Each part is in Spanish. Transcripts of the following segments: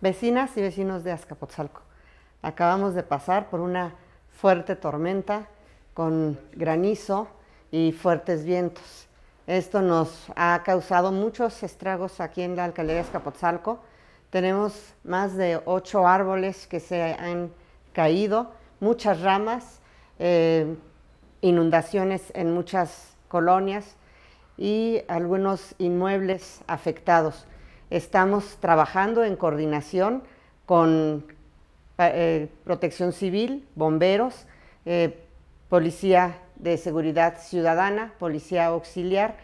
Vecinas y vecinos de Azcapotzalco, acabamos de pasar por una fuerte tormenta con granizo y fuertes vientos. Esto nos ha causado muchos estragos aquí en la alcaldía de Azcapotzalco. Tenemos más de ocho árboles que se han caído, muchas ramas, eh, inundaciones en muchas colonias y algunos inmuebles afectados. Estamos trabajando en coordinación con eh, protección civil, bomberos, eh, policía de seguridad ciudadana, policía auxiliar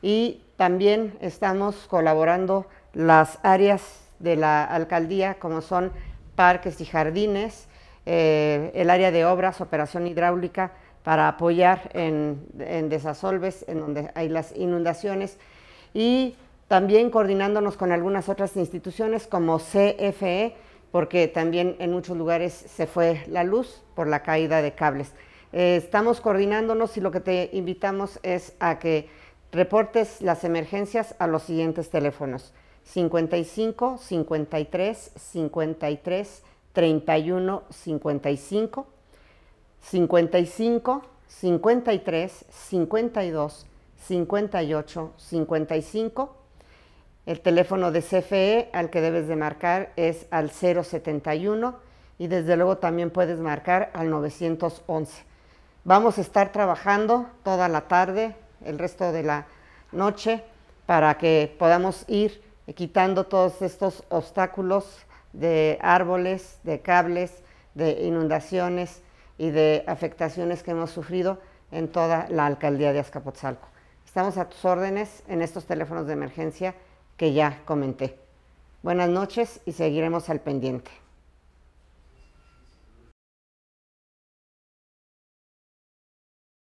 y también estamos colaborando las áreas de la alcaldía como son parques y jardines, eh, el área de obras, operación hidráulica para apoyar en, en desasolves, en donde hay las inundaciones y también coordinándonos con algunas otras instituciones como CFE, porque también en muchos lugares se fue la luz por la caída de cables. Eh, estamos coordinándonos y lo que te invitamos es a que reportes las emergencias a los siguientes teléfonos. 55 53 53 31 55 55 53 52 58 55 el teléfono de CFE al que debes de marcar es al 071 y desde luego también puedes marcar al 911. Vamos a estar trabajando toda la tarde, el resto de la noche, para que podamos ir quitando todos estos obstáculos de árboles, de cables, de inundaciones y de afectaciones que hemos sufrido en toda la alcaldía de Azcapotzalco. Estamos a tus órdenes en estos teléfonos de emergencia que ya comenté. Buenas noches y seguiremos al pendiente.